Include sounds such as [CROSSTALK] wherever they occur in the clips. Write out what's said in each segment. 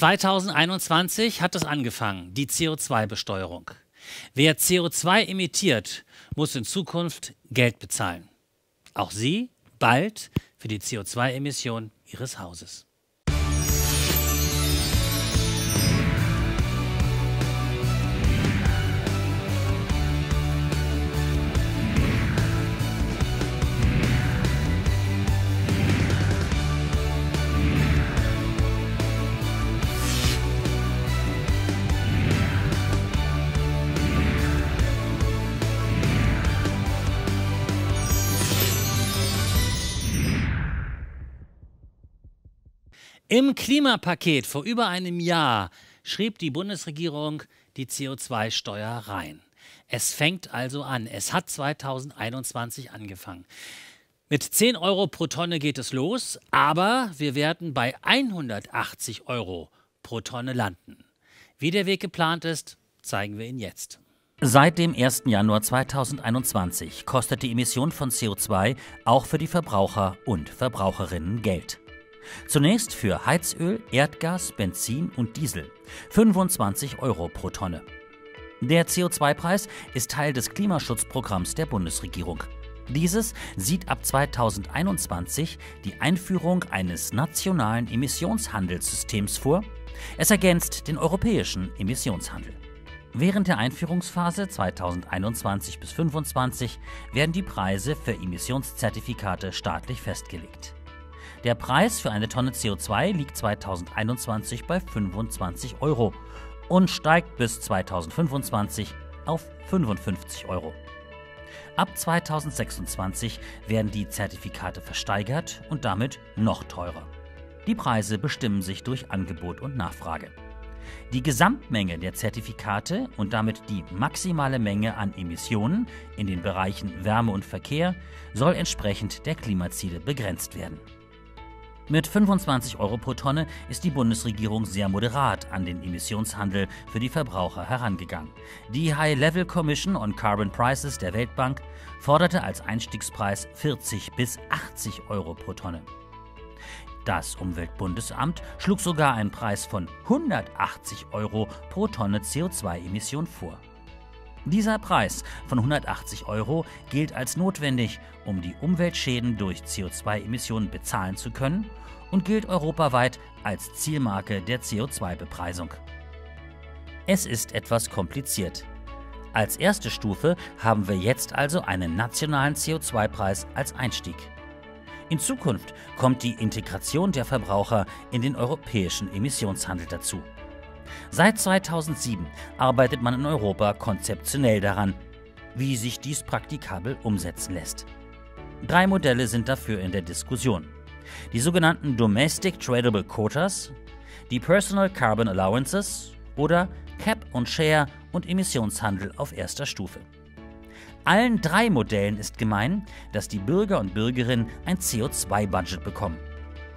2021 hat es angefangen, die CO2-Besteuerung. Wer CO2 emittiert, muss in Zukunft Geld bezahlen. Auch Sie bald für die CO2-Emission Ihres Hauses. Im Klimapaket vor über einem Jahr schrieb die Bundesregierung die CO2-Steuer rein. Es fängt also an. Es hat 2021 angefangen. Mit 10 Euro pro Tonne geht es los, aber wir werden bei 180 Euro pro Tonne landen. Wie der Weg geplant ist, zeigen wir Ihnen jetzt. Seit dem 1. Januar 2021 kostet die Emission von CO2 auch für die Verbraucher und Verbraucherinnen Geld. Zunächst für Heizöl, Erdgas, Benzin und Diesel. 25 Euro pro Tonne. Der CO2-Preis ist Teil des Klimaschutzprogramms der Bundesregierung. Dieses sieht ab 2021 die Einführung eines nationalen Emissionshandelssystems vor. Es ergänzt den europäischen Emissionshandel. Während der Einführungsphase 2021 bis 2025 werden die Preise für Emissionszertifikate staatlich festgelegt. Der Preis für eine Tonne CO2 liegt 2021 bei 25 Euro und steigt bis 2025 auf 55 Euro. Ab 2026 werden die Zertifikate versteigert und damit noch teurer. Die Preise bestimmen sich durch Angebot und Nachfrage. Die Gesamtmenge der Zertifikate und damit die maximale Menge an Emissionen in den Bereichen Wärme und Verkehr soll entsprechend der Klimaziele begrenzt werden. Mit 25 Euro pro Tonne ist die Bundesregierung sehr moderat an den Emissionshandel für die Verbraucher herangegangen. Die High-Level Commission on Carbon Prices der Weltbank forderte als Einstiegspreis 40 bis 80 Euro pro Tonne. Das Umweltbundesamt schlug sogar einen Preis von 180 Euro pro Tonne CO2-Emission vor. Dieser Preis von 180 Euro gilt als notwendig, um die Umweltschäden durch CO2-Emissionen bezahlen zu können und gilt europaweit als Zielmarke der CO2-Bepreisung. Es ist etwas kompliziert. Als erste Stufe haben wir jetzt also einen nationalen CO2-Preis als Einstieg. In Zukunft kommt die Integration der Verbraucher in den europäischen Emissionshandel dazu. Seit 2007 arbeitet man in Europa konzeptionell daran, wie sich dies praktikabel umsetzen lässt. Drei Modelle sind dafür in der Diskussion. Die sogenannten Domestic Tradable Quotas, die Personal Carbon Allowances oder Cap und Share und Emissionshandel auf erster Stufe. Allen drei Modellen ist gemein, dass die Bürger und Bürgerinnen ein CO2-Budget bekommen.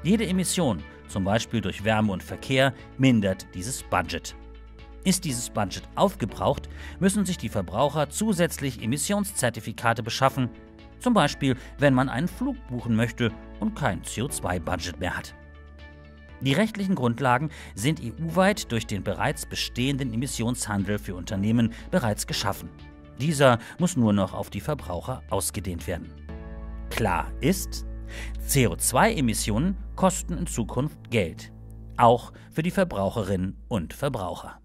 Jede Emission zum Beispiel durch Wärme und Verkehr, mindert dieses Budget. Ist dieses Budget aufgebraucht, müssen sich die Verbraucher zusätzlich Emissionszertifikate beschaffen, zum Beispiel wenn man einen Flug buchen möchte und kein CO2-Budget mehr hat. Die rechtlichen Grundlagen sind EU-weit durch den bereits bestehenden Emissionshandel für Unternehmen bereits geschaffen. Dieser muss nur noch auf die Verbraucher ausgedehnt werden. Klar ist, CO2-Emissionen kosten in Zukunft Geld, auch für die Verbraucherinnen und Verbraucher.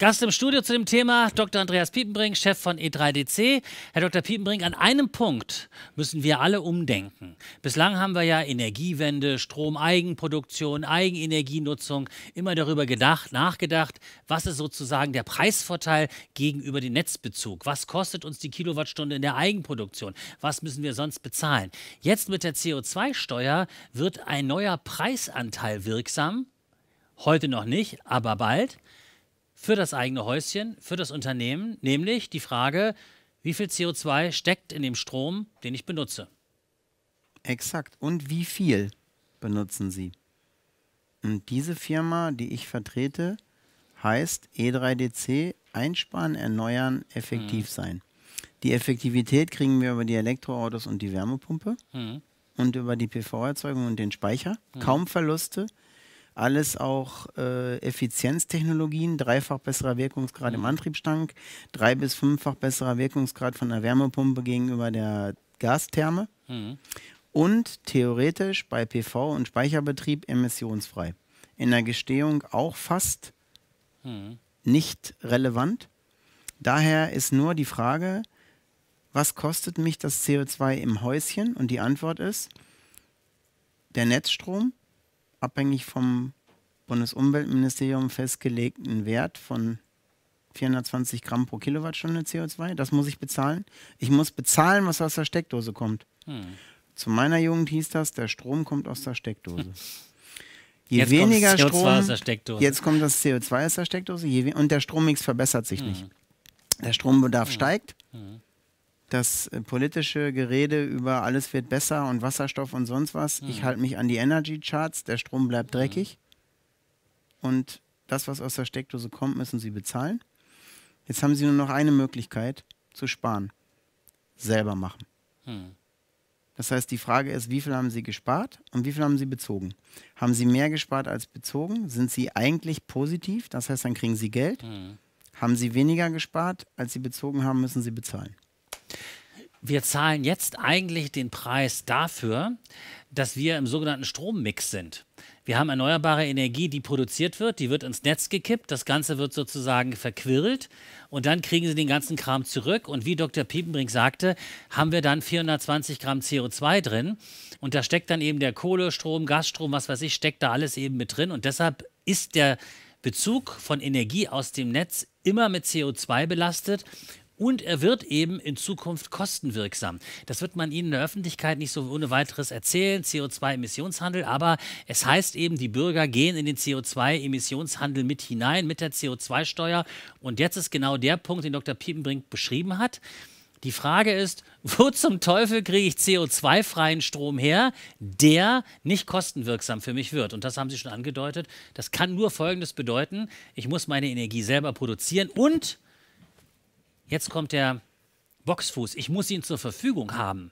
Gast im Studio zu dem Thema Dr. Andreas Piepenbrink, Chef von E3DC. Herr Dr. Piepenbrink, an einem Punkt müssen wir alle umdenken. Bislang haben wir ja Energiewende, Stromeigenproduktion, Eigenenergienutzung immer darüber gedacht, nachgedacht, was ist sozusagen der Preisvorteil gegenüber dem Netzbezug? Was kostet uns die Kilowattstunde in der Eigenproduktion? Was müssen wir sonst bezahlen? Jetzt mit der CO2-Steuer wird ein neuer Preisanteil wirksam. Heute noch nicht, aber bald für das eigene Häuschen, für das Unternehmen, nämlich die Frage, wie viel CO2 steckt in dem Strom, den ich benutze. Exakt. Und wie viel benutzen Sie? Und diese Firma, die ich vertrete, heißt E3DC einsparen, erneuern, effektiv mhm. sein. Die Effektivität kriegen wir über die Elektroautos und die Wärmepumpe mhm. und über die PV-Erzeugung und den Speicher. Mhm. Kaum Verluste, alles auch äh, Effizienztechnologien, dreifach besserer Wirkungsgrad im mhm. Antriebsstank, drei bis fünffach besserer Wirkungsgrad von der Wärmepumpe gegenüber der Gastherme mhm. und theoretisch bei PV und Speicherbetrieb emissionsfrei. In der Gestehung auch fast mhm. nicht relevant. Daher ist nur die Frage, was kostet mich das CO2 im Häuschen? Und die Antwort ist, der Netzstrom abhängig vom Bundesumweltministerium festgelegten Wert von 420 Gramm pro Kilowattstunde CO2. Das muss ich bezahlen. Ich muss bezahlen, was aus der Steckdose kommt. Hm. Zu meiner Jugend hieß das, der Strom kommt aus der Steckdose. Hm. Je jetzt weniger kommt Strom, jetzt kommt das CO2 aus der Steckdose je, und der Strommix verbessert sich hm. nicht. Der Strombedarf hm. steigt. Hm das äh, politische Gerede über alles wird besser und Wasserstoff und sonst was. Mhm. Ich halte mich an die Energy Charts, der Strom bleibt mhm. dreckig. Mhm. Und das, was aus der Steckdose kommt, müssen sie bezahlen. Jetzt haben sie nur noch eine Möglichkeit zu sparen. Selber machen. Mhm. Das heißt, die Frage ist, wie viel haben sie gespart und wie viel haben sie bezogen? Haben sie mehr gespart als bezogen? Sind sie eigentlich positiv? Das heißt, dann kriegen sie Geld. Mhm. Haben sie weniger gespart, als sie bezogen haben, müssen sie bezahlen wir zahlen jetzt eigentlich den Preis dafür, dass wir im sogenannten Strommix sind. Wir haben erneuerbare Energie, die produziert wird, die wird ins Netz gekippt, das Ganze wird sozusagen verquirlt und dann kriegen sie den ganzen Kram zurück. Und wie Dr. Piepenbrink sagte, haben wir dann 420 Gramm CO2 drin und da steckt dann eben der Kohlestrom, Gasstrom, was weiß ich, steckt da alles eben mit drin und deshalb ist der Bezug von Energie aus dem Netz immer mit CO2 belastet und er wird eben in Zukunft kostenwirksam. Das wird man Ihnen in der Öffentlichkeit nicht so ohne weiteres erzählen, CO2-Emissionshandel, aber es heißt eben, die Bürger gehen in den CO2-Emissionshandel mit hinein, mit der CO2-Steuer. Und jetzt ist genau der Punkt, den Dr. Piepenbrink beschrieben hat. Die Frage ist, [LAUGHS] wo zum Teufel kriege ich CO2-freien Strom her, der nicht kostenwirksam für mich wird? Und das haben Sie schon angedeutet. Das kann nur Folgendes bedeuten. Ich muss meine Energie selber produzieren und Jetzt kommt der Boxfuß. Ich muss ihn zur Verfügung haben.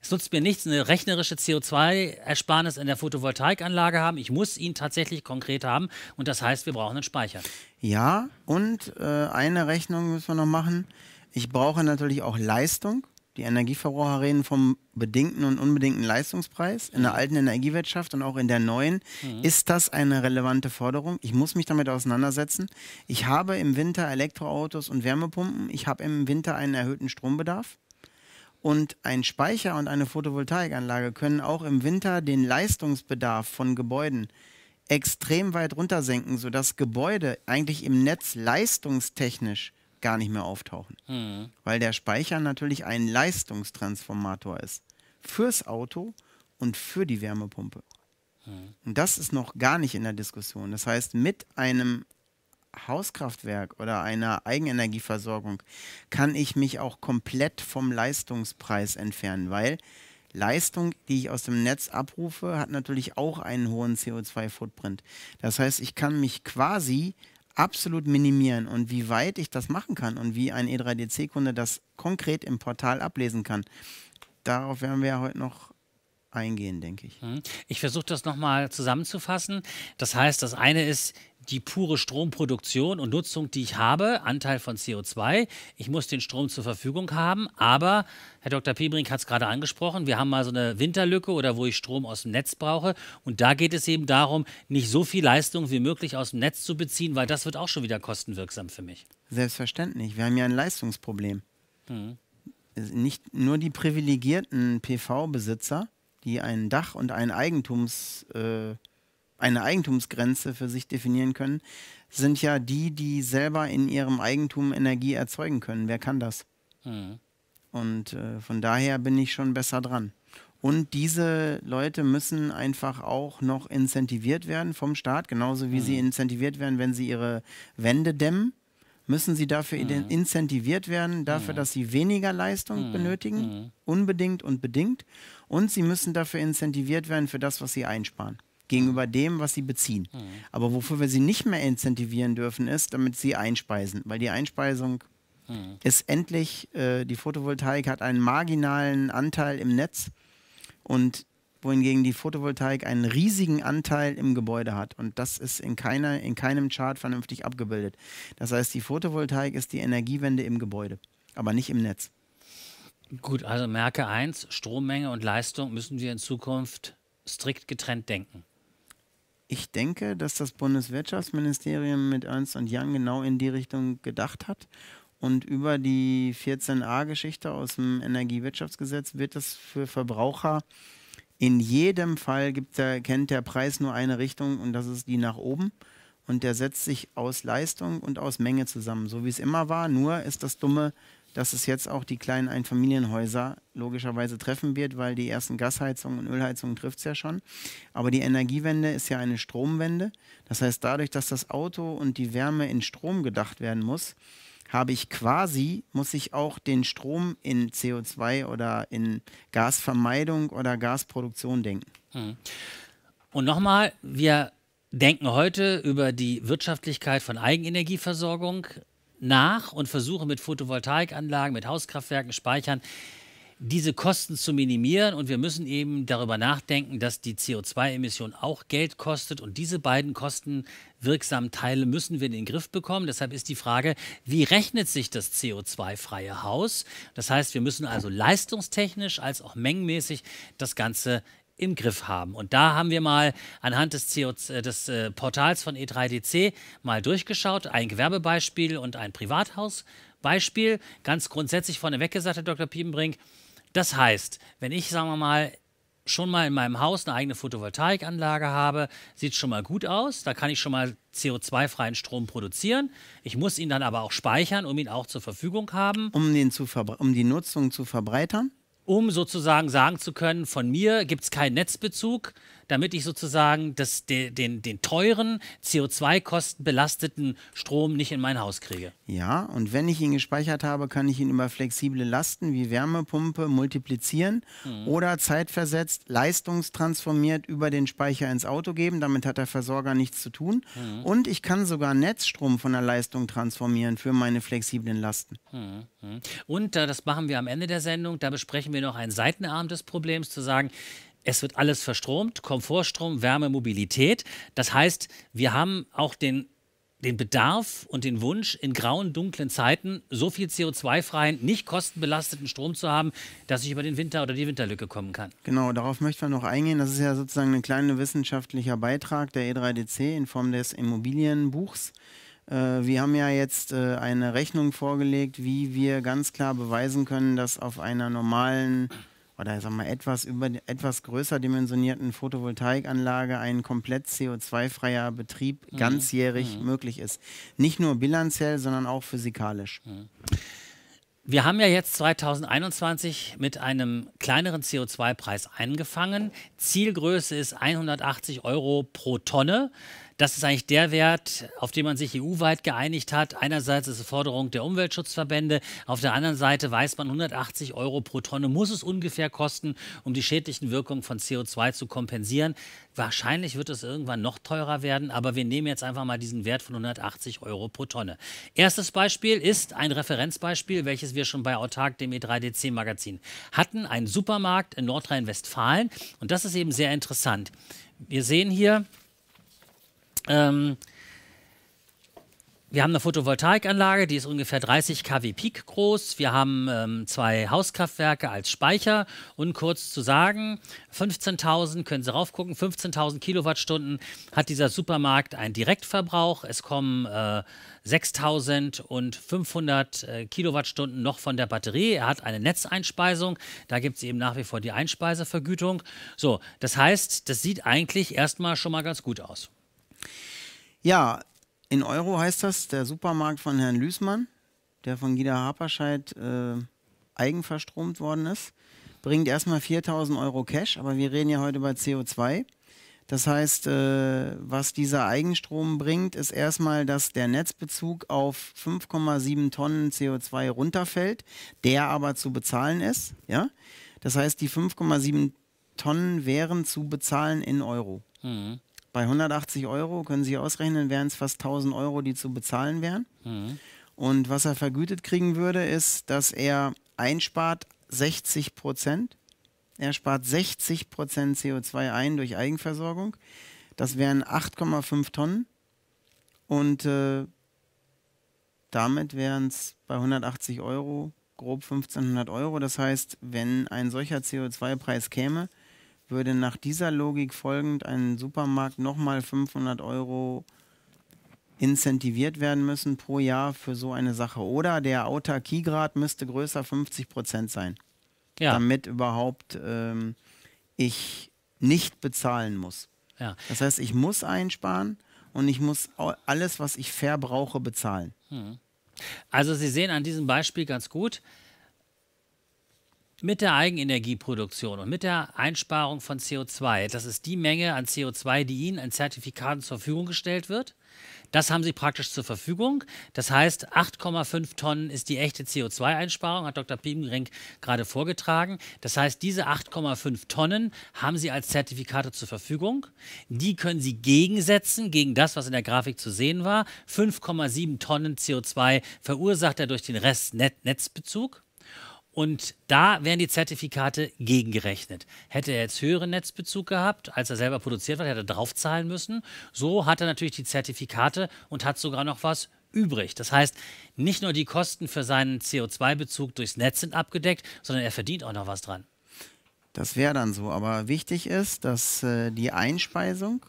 Es nutzt mir nichts, eine rechnerische CO2-Ersparnis in der Photovoltaikanlage haben. Ich muss ihn tatsächlich konkret haben. Und das heißt, wir brauchen einen Speicher. Ja, und äh, eine Rechnung müssen wir noch machen. Ich brauche natürlich auch Leistung. Die Energieverbraucher reden vom bedingten und unbedingten Leistungspreis in der mhm. alten Energiewirtschaft und auch in der neuen. Mhm. Ist das eine relevante Forderung? Ich muss mich damit auseinandersetzen. Ich habe im Winter Elektroautos und Wärmepumpen. Ich habe im Winter einen erhöhten Strombedarf. Und ein Speicher und eine Photovoltaikanlage können auch im Winter den Leistungsbedarf von Gebäuden extrem weit runtersenken, sodass Gebäude eigentlich im Netz leistungstechnisch gar nicht mehr auftauchen. Mhm. Weil der Speicher natürlich ein Leistungstransformator ist. Fürs Auto und für die Wärmepumpe. Mhm. Und das ist noch gar nicht in der Diskussion. Das heißt, mit einem Hauskraftwerk oder einer Eigenenergieversorgung kann ich mich auch komplett vom Leistungspreis entfernen, weil Leistung, die ich aus dem Netz abrufe, hat natürlich auch einen hohen CO2-Footprint. Das heißt, ich kann mich quasi absolut minimieren und wie weit ich das machen kann und wie ein E3DC-Kunde das konkret im Portal ablesen kann, darauf werden wir ja heute noch eingehen, denke ich. Hm. Ich versuche das nochmal zusammenzufassen. Das heißt, das eine ist, die pure Stromproduktion und Nutzung, die ich habe, Anteil von CO2. Ich muss den Strom zur Verfügung haben, aber Herr Dr. Piebrink hat es gerade angesprochen, wir haben mal so eine Winterlücke oder wo ich Strom aus dem Netz brauche und da geht es eben darum, nicht so viel Leistung wie möglich aus dem Netz zu beziehen, weil das wird auch schon wieder kostenwirksam für mich. Selbstverständlich, wir haben ja ein Leistungsproblem. Hm. Nicht nur die privilegierten PV-Besitzer, die ein Dach und ein Eigentums äh, eine Eigentumsgrenze für sich definieren können, sind ja die, die selber in ihrem Eigentum Energie erzeugen können. Wer kann das? Mhm. Und äh, von daher bin ich schon besser dran. Und diese Leute müssen einfach auch noch incentiviert werden vom Staat, genauso wie mhm. sie incentiviert werden, wenn sie ihre Wände dämmen. Müssen sie dafür mhm. incentiviert werden, dafür, mhm. dass sie weniger Leistung mhm. benötigen, mhm. unbedingt und bedingt. Und sie müssen dafür incentiviert werden für das, was sie einsparen gegenüber dem, was sie beziehen. Mhm. Aber wofür wir sie nicht mehr incentivieren dürfen, ist, damit sie einspeisen, weil die Einspeisung mhm. ist endlich, äh, die Photovoltaik hat einen marginalen Anteil im Netz und wohingegen die Photovoltaik einen riesigen Anteil im Gebäude hat. Und das ist in, keiner, in keinem Chart vernünftig abgebildet. Das heißt, die Photovoltaik ist die Energiewende im Gebäude, aber nicht im Netz. Gut, also merke eins, Strommenge und Leistung müssen wir in Zukunft strikt getrennt denken. Ich denke, dass das Bundeswirtschaftsministerium mit Ernst Young genau in die Richtung gedacht hat. Und über die 14a-Geschichte aus dem Energiewirtschaftsgesetz wird das für Verbraucher in jedem Fall gibt der, kennt der Preis nur eine Richtung und das ist die nach oben. Und der setzt sich aus Leistung und aus Menge zusammen, so wie es immer war. Nur ist das Dumme, dass es jetzt auch die kleinen Einfamilienhäuser logischerweise treffen wird, weil die ersten Gasheizungen und Ölheizungen trifft es ja schon. Aber die Energiewende ist ja eine Stromwende. Das heißt, dadurch, dass das Auto und die Wärme in Strom gedacht werden muss, habe ich quasi, muss ich auch den Strom in CO2 oder in Gasvermeidung oder Gasproduktion denken. Mhm. Und nochmal, wir denken heute über die Wirtschaftlichkeit von Eigenenergieversorgung nach und versuche mit Photovoltaikanlagen, mit Hauskraftwerken, Speichern diese Kosten zu minimieren. Und wir müssen eben darüber nachdenken, dass die CO2-Emission auch Geld kostet. Und diese beiden kostenwirksamen Teile müssen wir in den Griff bekommen. Deshalb ist die Frage, wie rechnet sich das CO2-freie Haus? Das heißt, wir müssen also leistungstechnisch als auch mengenmäßig das Ganze im Griff haben. Und da haben wir mal anhand des, CO äh, des äh, Portals von E3DC mal durchgeschaut, ein Gewerbebeispiel und ein Privathausbeispiel. Ganz grundsätzlich vorneweg gesagt, Herr Dr. Piepenbrink, das heißt, wenn ich, sagen wir mal, schon mal in meinem Haus eine eigene Photovoltaikanlage habe, sieht schon mal gut aus. Da kann ich schon mal CO2-freien Strom produzieren. Ich muss ihn dann aber auch speichern, um ihn auch zur Verfügung haben. Um, den zu um die Nutzung zu verbreitern? um sozusagen sagen zu können, von mir gibt es keinen Netzbezug, damit ich sozusagen das, den, den, den teuren, CO2-kostenbelasteten Strom nicht in mein Haus kriege. Ja, und wenn ich ihn gespeichert habe, kann ich ihn über flexible Lasten wie Wärmepumpe multiplizieren mhm. oder zeitversetzt leistungstransformiert über den Speicher ins Auto geben. Damit hat der Versorger nichts zu tun. Mhm. Und ich kann sogar Netzstrom von der Leistung transformieren für meine flexiblen Lasten. Mhm. Und äh, das machen wir am Ende der Sendung. Da besprechen wir noch einen Seitenarm des Problems, zu sagen, es wird alles verstromt, Komfortstrom, Wärme, Mobilität. Das heißt, wir haben auch den, den Bedarf und den Wunsch, in grauen, dunklen Zeiten so viel CO2-freien, nicht kostenbelasteten Strom zu haben, dass ich über den Winter oder die Winterlücke kommen kann. Genau, darauf möchten wir noch eingehen. Das ist ja sozusagen ein kleiner wissenschaftlicher Beitrag der E3DC in Form des Immobilienbuchs äh, wir haben ja jetzt äh, eine Rechnung vorgelegt, wie wir ganz klar beweisen können, dass auf einer normalen oder sagen wir etwas über etwas größer dimensionierten Photovoltaikanlage ein komplett CO2-freier Betrieb mhm. ganzjährig mhm. möglich ist. Nicht nur bilanziell, sondern auch physikalisch. Mhm. Wir haben ja jetzt 2021 mit einem kleineren CO2-Preis angefangen. Zielgröße ist 180 Euro pro Tonne. Das ist eigentlich der Wert, auf den man sich EU-weit geeinigt hat. Einerseits ist es Forderung der Umweltschutzverbände, auf der anderen Seite weiß man, 180 Euro pro Tonne muss es ungefähr kosten, um die schädlichen Wirkungen von CO2 zu kompensieren. Wahrscheinlich wird es irgendwann noch teurer werden, aber wir nehmen jetzt einfach mal diesen Wert von 180 Euro pro Tonne. Erstes Beispiel ist ein Referenzbeispiel, welches wir schon bei Autark, dem E3DC-Magazin hatten, ein Supermarkt in Nordrhein-Westfalen. Und das ist eben sehr interessant. Wir sehen hier ähm, wir haben eine Photovoltaikanlage, die ist ungefähr 30 kW Peak groß. Wir haben ähm, zwei Hauskraftwerke als Speicher. Und kurz zu sagen, 15.000, können Sie raufgucken, 15.000 Kilowattstunden hat dieser Supermarkt einen Direktverbrauch. Es kommen äh, 6.500 äh, Kilowattstunden noch von der Batterie. Er hat eine Netzeinspeisung. Da gibt es eben nach wie vor die Einspeisevergütung. So, das heißt, das sieht eigentlich erstmal schon mal ganz gut aus. Ja, in Euro heißt das der Supermarkt von Herrn Lüßmann, der von Gida Haperscheid äh, eigenverstromt worden ist. Bringt erstmal 4000 Euro Cash, aber wir reden ja heute bei CO2. Das heißt, äh, was dieser Eigenstrom bringt, ist erstmal, dass der Netzbezug auf 5,7 Tonnen CO2 runterfällt, der aber zu bezahlen ist. Ja? Das heißt, die 5,7 Tonnen wären zu bezahlen in Euro. Mhm. Bei 180 Euro können Sie ausrechnen, wären es fast 1000 Euro, die zu bezahlen wären. Mhm. Und was er vergütet kriegen würde, ist, dass er einspart 60 Prozent. Er spart 60 Prozent CO2 ein durch Eigenversorgung. Das wären 8,5 Tonnen. Und äh, damit wären es bei 180 Euro grob 1500 Euro. Das heißt, wenn ein solcher CO2-Preis käme, würde nach dieser Logik folgend ein Supermarkt nochmal 500 Euro incentiviert werden müssen pro Jahr für so eine Sache. Oder der Autarkiegrad müsste größer 50 Prozent sein, ja. damit überhaupt ähm, ich nicht bezahlen muss. Ja. Das heißt, ich muss einsparen und ich muss alles, was ich verbrauche, bezahlen. Hm. Also Sie sehen an diesem Beispiel ganz gut, mit der Eigenenergieproduktion und mit der Einsparung von CO2, das ist die Menge an CO2, die Ihnen an Zertifikaten zur Verfügung gestellt wird. Das haben Sie praktisch zur Verfügung. Das heißt, 8,5 Tonnen ist die echte CO2-Einsparung, hat Dr. Piemgrink gerade vorgetragen. Das heißt, diese 8,5 Tonnen haben Sie als Zertifikate zur Verfügung. Die können Sie gegensetzen gegen das, was in der Grafik zu sehen war. 5,7 Tonnen CO2 verursacht er durch den Restnetzbezug. -Net und da werden die Zertifikate gegengerechnet. Hätte er jetzt höheren Netzbezug gehabt, als er selber produziert hat, hätte er draufzahlen müssen. So hat er natürlich die Zertifikate und hat sogar noch was übrig. Das heißt, nicht nur die Kosten für seinen CO2-Bezug durchs Netz sind abgedeckt, sondern er verdient auch noch was dran. Das wäre dann so. Aber wichtig ist, dass äh, die Einspeisung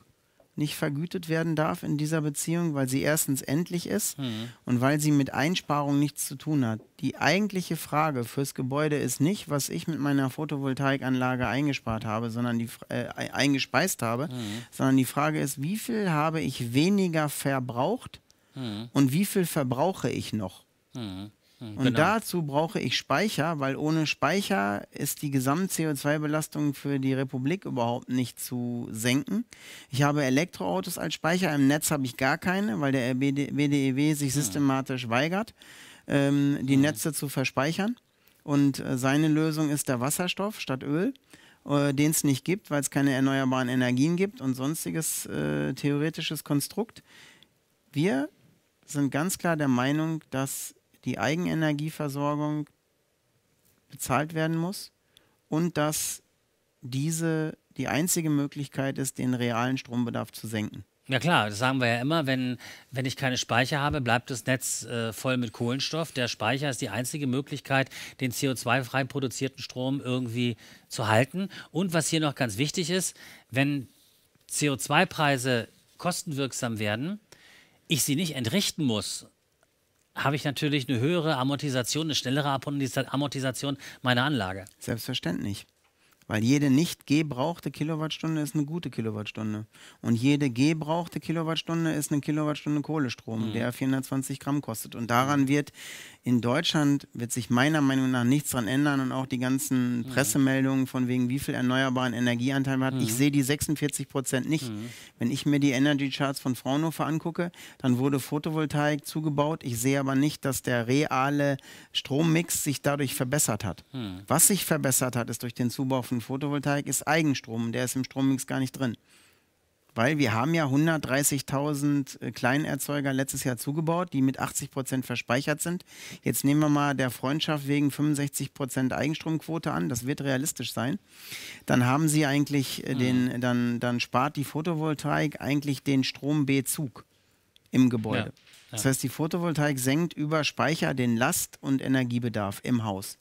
nicht vergütet werden darf in dieser Beziehung, weil sie erstens endlich ist mhm. und weil sie mit Einsparung nichts zu tun hat. Die eigentliche Frage fürs Gebäude ist nicht, was ich mit meiner Photovoltaikanlage eingespart habe, sondern die äh, e-, eingespeist habe, mhm. sondern die Frage ist, wie viel habe ich weniger verbraucht mhm. und wie viel verbrauche ich noch? Mhm. Hm, und genau. dazu brauche ich Speicher, weil ohne Speicher ist die Gesamt-CO2-Belastung für die Republik überhaupt nicht zu senken. Ich habe Elektroautos als Speicher, im Netz habe ich gar keine, weil der BDEW sich ah. systematisch weigert, ähm, die hm. Netze zu verspeichern. Und äh, seine Lösung ist der Wasserstoff statt Öl, äh, den es nicht gibt, weil es keine erneuerbaren Energien gibt und sonstiges äh, theoretisches Konstrukt. Wir sind ganz klar der Meinung, dass die Eigenenergieversorgung bezahlt werden muss und dass diese die einzige Möglichkeit ist, den realen Strombedarf zu senken. Ja klar, das sagen wir ja immer, wenn, wenn ich keine Speicher habe, bleibt das Netz äh, voll mit Kohlenstoff. Der Speicher ist die einzige Möglichkeit, den CO2-frei produzierten Strom irgendwie zu halten. Und was hier noch ganz wichtig ist, wenn CO2-Preise kostenwirksam werden, ich sie nicht entrichten muss, habe ich natürlich eine höhere Amortisation, eine schnellere Amortisation meiner Anlage. Selbstverständlich. Weil jede nicht gebrauchte Kilowattstunde ist eine gute Kilowattstunde. Und jede gebrauchte Kilowattstunde ist eine Kilowattstunde Kohlestrom, mhm. der 420 Gramm kostet. Und daran wird in Deutschland, wird sich meiner Meinung nach nichts dran ändern. Und auch die ganzen mhm. Pressemeldungen von wegen, wie viel erneuerbaren Energieanteil man hat. Mhm. Ich sehe die 46 Prozent nicht. Mhm. Wenn ich mir die Energy Charts von Fraunhofer angucke, dann wurde Photovoltaik zugebaut. Ich sehe aber nicht, dass der reale Strommix sich dadurch verbessert hat. Mhm. Was sich verbessert hat, ist durch den Zubau von Photovoltaik ist Eigenstrom. Der ist im Strommix gar nicht drin. Weil wir haben ja 130.000 äh, Kleinerzeuger letztes Jahr zugebaut, die mit 80 verspeichert sind. Jetzt nehmen wir mal der Freundschaft wegen 65 Eigenstromquote an. Das wird realistisch sein. Dann haben Sie eigentlich äh, mhm. den, dann, dann spart die Photovoltaik eigentlich den Strombezug im Gebäude. Ja, Das heißt, die Photovoltaik senkt über Speicher den Last- und Energiebedarf im Haus.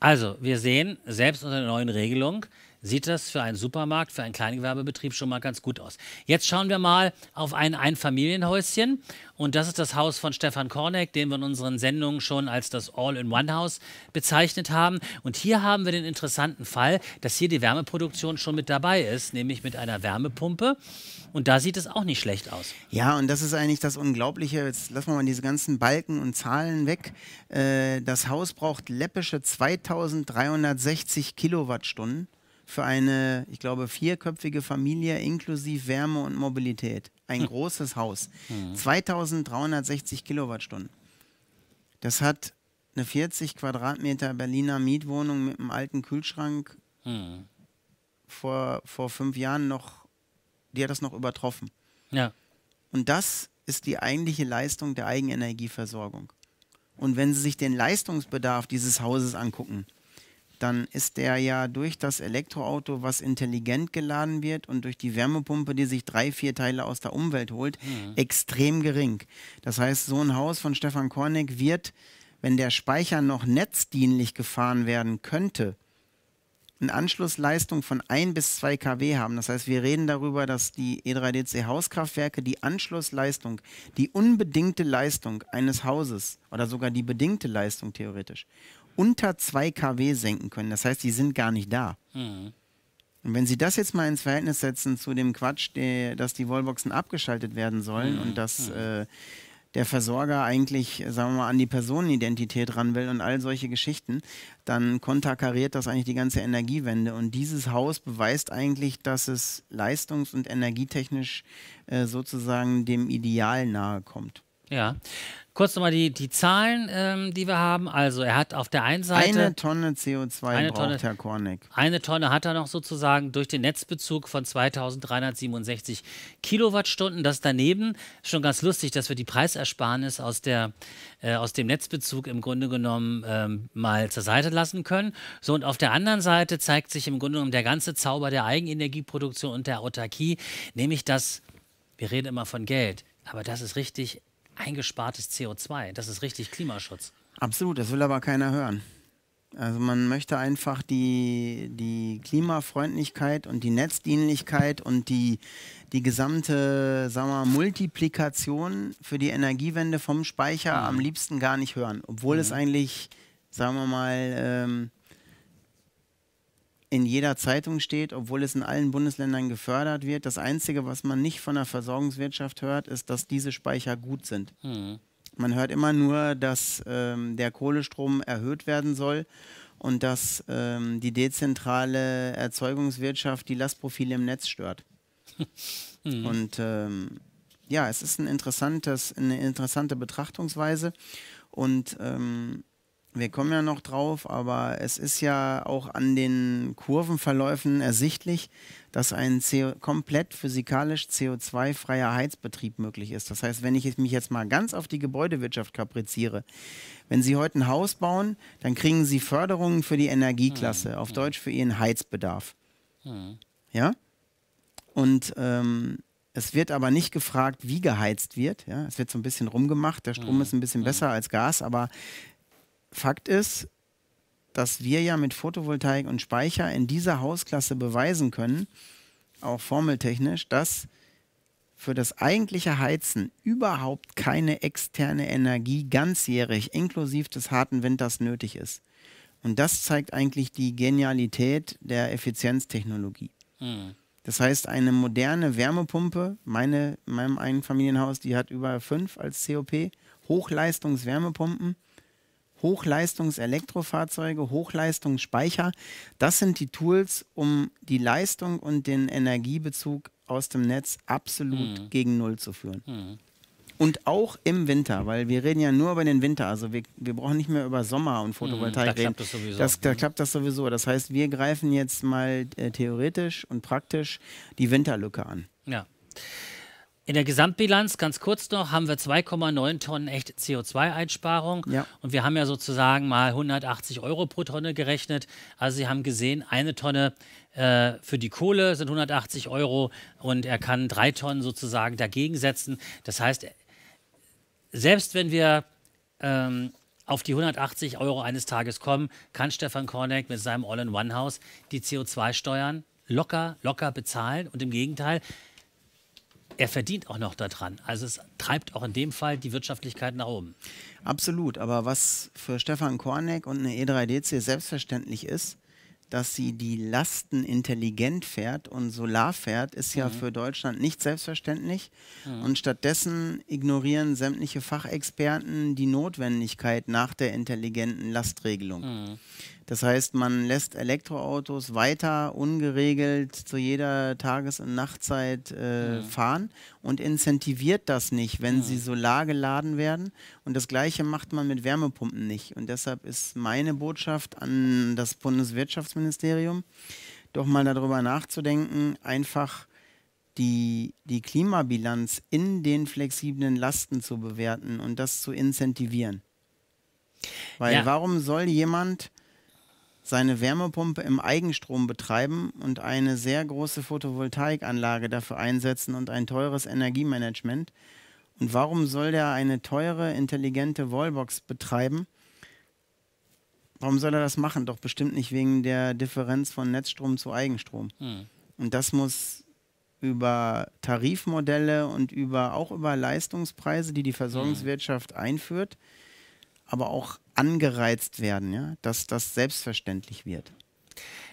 Also, wir sehen, selbst unter der neuen Regelung, sieht das für einen Supermarkt, für einen Kleingewerbebetrieb schon mal ganz gut aus. Jetzt schauen wir mal auf ein Einfamilienhäuschen und das ist das Haus von Stefan Korneck, den wir in unseren Sendungen schon als das All-in-One-Haus bezeichnet haben. Und hier haben wir den interessanten Fall, dass hier die Wärmeproduktion schon mit dabei ist, nämlich mit einer Wärmepumpe. Und da sieht es auch nicht schlecht aus. Ja, und das ist eigentlich das Unglaubliche. Jetzt lassen wir mal diese ganzen Balken und Zahlen weg. Äh, das Haus braucht läppische 2360 Kilowattstunden für eine, ich glaube, vierköpfige Familie inklusive Wärme und Mobilität. Ein hm. großes Haus. Hm. 2360 Kilowattstunden. Das hat eine 40 Quadratmeter Berliner Mietwohnung mit einem alten Kühlschrank hm. vor, vor fünf Jahren noch, die hat das noch übertroffen. Ja. Und das ist die eigentliche Leistung der Eigenenergieversorgung. Und wenn Sie sich den Leistungsbedarf dieses Hauses angucken, dann ist der ja durch das Elektroauto, was intelligent geladen wird und durch die Wärmepumpe, die sich drei, vier Teile aus der Umwelt holt, mhm. extrem gering. Das heißt, so ein Haus von Stefan Kornig wird, wenn der Speicher noch netzdienlich gefahren werden könnte, eine Anschlussleistung von 1 bis 2 kW haben. Das heißt, wir reden darüber, dass die E3DC Hauskraftwerke die Anschlussleistung, die unbedingte Leistung eines Hauses oder sogar die bedingte Leistung theoretisch unter 2 kW senken können. Das heißt, die sind gar nicht da. Mhm. Und wenn Sie das jetzt mal ins Verhältnis setzen zu dem Quatsch, die, dass die Wallboxen abgeschaltet werden sollen mhm. und dass mhm. äh, der Versorger eigentlich, sagen wir mal, an die Personenidentität ran will und all solche Geschichten, dann konterkariert das eigentlich die ganze Energiewende. Und dieses Haus beweist eigentlich, dass es leistungs- und energietechnisch äh, sozusagen dem Ideal nahe kommt. Ja. Kurz nochmal die, die Zahlen, ähm, die wir haben. Also er hat auf der einen Seite... Eine Tonne CO2 eine braucht Tonne, Herr Kornick. Eine Tonne hat er noch sozusagen durch den Netzbezug von 2367 Kilowattstunden. Das daneben, schon ganz lustig, dass wir die Preisersparnis aus, der, äh, aus dem Netzbezug im Grunde genommen ähm, mal zur Seite lassen können. So und auf der anderen Seite zeigt sich im Grunde genommen der ganze Zauber der Eigenenergieproduktion und der Autarkie, nämlich dass, wir reden immer von Geld, aber das ist richtig eingespartes CO2. Das ist richtig Klimaschutz. Absolut, das will aber keiner hören. Also man möchte einfach die, die Klimafreundlichkeit und die Netzdienlichkeit und die, die gesamte sagen wir, Multiplikation für die Energiewende vom Speicher mhm. am liebsten gar nicht hören. Obwohl mhm. es eigentlich, sagen wir mal, ähm, in jeder Zeitung steht, obwohl es in allen Bundesländern gefördert wird. Das Einzige, was man nicht von der Versorgungswirtschaft hört, ist, dass diese Speicher gut sind. Mhm. Man hört immer nur, dass ähm, der Kohlestrom erhöht werden soll und dass ähm, die dezentrale Erzeugungswirtschaft die Lastprofile im Netz stört. [LAUGHS] mhm. Und ähm, ja, es ist ein interessantes, eine interessante Betrachtungsweise und ähm, wir kommen ja noch drauf, aber es ist ja auch an den Kurvenverläufen ersichtlich, dass ein CO komplett physikalisch CO2-freier Heizbetrieb möglich ist. Das heißt, wenn ich mich jetzt mal ganz auf die Gebäudewirtschaft kapriziere, wenn Sie heute ein Haus bauen, dann kriegen Sie Förderungen für die Energieklasse, hm. auf hm. Deutsch für Ihren Heizbedarf. Hm. Ja? Und ähm, es wird aber nicht gefragt, wie geheizt wird. Ja? Es wird so ein bisschen rumgemacht. Der Strom hm. ist ein bisschen hm. besser als Gas, aber Fakt ist, dass wir ja mit Photovoltaik und Speicher in dieser Hausklasse beweisen können, auch formeltechnisch, dass für das eigentliche Heizen überhaupt keine externe Energie ganzjährig inklusive des harten Winters nötig ist. Und das zeigt eigentlich die Genialität der Effizienztechnologie. Mhm. Das heißt, eine moderne Wärmepumpe, meine, in meinem Einfamilienhaus, die hat über fünf als COP, Hochleistungswärmepumpen, Hochleistungselektrofahrzeuge, Hochleistungsspeicher. Das sind die Tools, um die Leistung und den Energiebezug aus dem Netz absolut mhm. gegen Null zu führen. Mhm. Und auch im Winter, weil wir reden ja nur über den Winter. Also wir, wir brauchen nicht mehr über Sommer und mhm, Photovoltaik mhm, da reden. Klappt das sowieso. Das, da mhm. klappt das sowieso. Das heißt, wir greifen jetzt mal äh, theoretisch und praktisch die Winterlücke an. Ja. In der Gesamtbilanz, ganz kurz noch, haben wir 2,9 Tonnen echt CO2-Einsparung. Ja. Und wir haben ja sozusagen mal 180 Euro pro Tonne gerechnet. Also Sie haben gesehen, eine Tonne äh, für die Kohle sind 180 Euro und er kann drei Tonnen sozusagen dagegen setzen. Das heißt, selbst wenn wir ähm, auf die 180 Euro eines Tages kommen, kann Stefan Korneck mit seinem All-in-One-Haus die CO2-Steuern locker, locker bezahlen. Und im Gegenteil, er verdient auch noch daran. Also es treibt auch in dem Fall die Wirtschaftlichkeit nach oben. Absolut, aber was für Stefan Korneck und eine E3DC selbstverständlich ist, dass sie die Lasten intelligent fährt und Solar fährt, ist ja mhm. für Deutschland nicht selbstverständlich. Mhm. Und stattdessen ignorieren sämtliche Fachexperten die Notwendigkeit nach der intelligenten Lastregelung. Mhm. Das heißt, man lässt Elektroautos weiter ungeregelt zu jeder Tages- und Nachtzeit äh, ja. fahren und incentiviert das nicht, wenn ja. sie solar geladen werden. Und das Gleiche macht man mit Wärmepumpen nicht. Und deshalb ist meine Botschaft an das Bundeswirtschaftsministerium, doch mal darüber nachzudenken, einfach die, die Klimabilanz in den flexiblen Lasten zu bewerten und das zu incentivieren. Weil ja. warum soll jemand seine Wärmepumpe im Eigenstrom betreiben und eine sehr große Photovoltaikanlage dafür einsetzen und ein teures Energiemanagement? Und warum soll der eine teure, intelligente Wallbox betreiben? Warum soll er das machen? Doch bestimmt nicht wegen der Differenz von Netzstrom zu Eigenstrom. Hm. Und das muss über Tarifmodelle und über auch über Leistungspreise, die die Versorgungswirtschaft einführt, aber auch angereizt werden, ja? dass das selbstverständlich wird.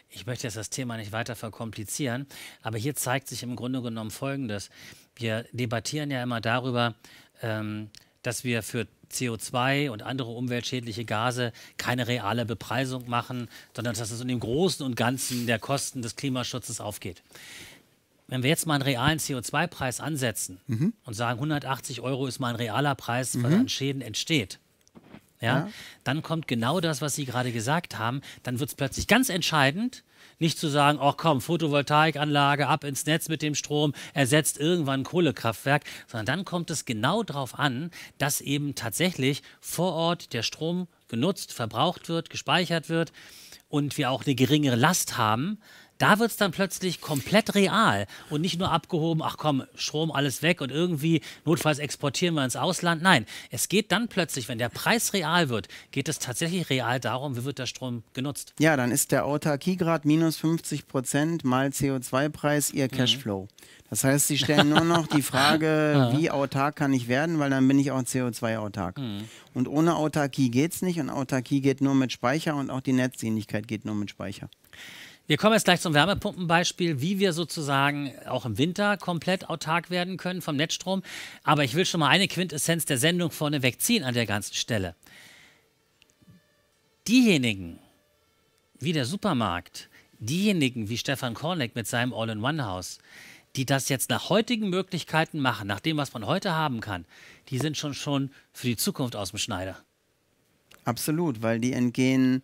Ich möchte jetzt das Thema nicht weiter verkomplizieren, aber hier zeigt sich im Grunde genommen Folgendes. Wir debattieren ja immer darüber, ähm, dass wir für CO2 und andere umweltschädliche Gase keine reale Bepreisung machen, sondern dass es in dem Großen und Ganzen der Kosten des Klimaschutzes aufgeht. Wenn wir jetzt mal einen realen CO2-Preis ansetzen mhm. und sagen, 180 Euro ist mal ein realer Preis, was mhm. an Schäden entsteht, ja, ja. dann kommt genau das, was Sie gerade gesagt haben. Dann wird es plötzlich ganz entscheidend, nicht zu sagen, ach komm, Photovoltaikanlage ab ins Netz mit dem Strom, ersetzt irgendwann ein Kohlekraftwerk, sondern dann kommt es genau darauf an, dass eben tatsächlich vor Ort der Strom genutzt, verbraucht wird, gespeichert wird und wir auch eine geringere Last haben, da wird es dann plötzlich komplett real und nicht nur abgehoben, ach komm, Strom alles weg und irgendwie notfalls exportieren wir ins Ausland. Nein, es geht dann plötzlich, wenn der Preis real wird, geht es tatsächlich real darum, wie wird der Strom genutzt. Ja, dann ist der Autarkiegrad minus 50 Prozent mal CO2-Preis ihr mhm. Cashflow. Mhm. Das heißt, sie stellen nur noch die [LAUGHS] Frage, wie autark kann ich werden, weil dann bin ich auch CO2-autark. Mhm. Und ohne Autarkie geht es nicht und Autarkie geht nur mit Speicher und auch die Netzdienlichkeit geht nur mit Speicher. Wir kommen jetzt gleich zum Wärmepumpenbeispiel, wie wir sozusagen auch im Winter komplett autark werden können vom Netzstrom. Aber ich will schon mal eine Quintessenz der Sendung vorne wegziehen an der ganzen Stelle. Diejenigen, wie der Supermarkt, diejenigen wie Stefan Korneck mit seinem All-in-One-Haus, die das jetzt nach heutigen Möglichkeiten machen, nach dem, was man heute haben kann, die sind schon schon für die Zukunft aus dem Schneider. Absolut, weil die entgehen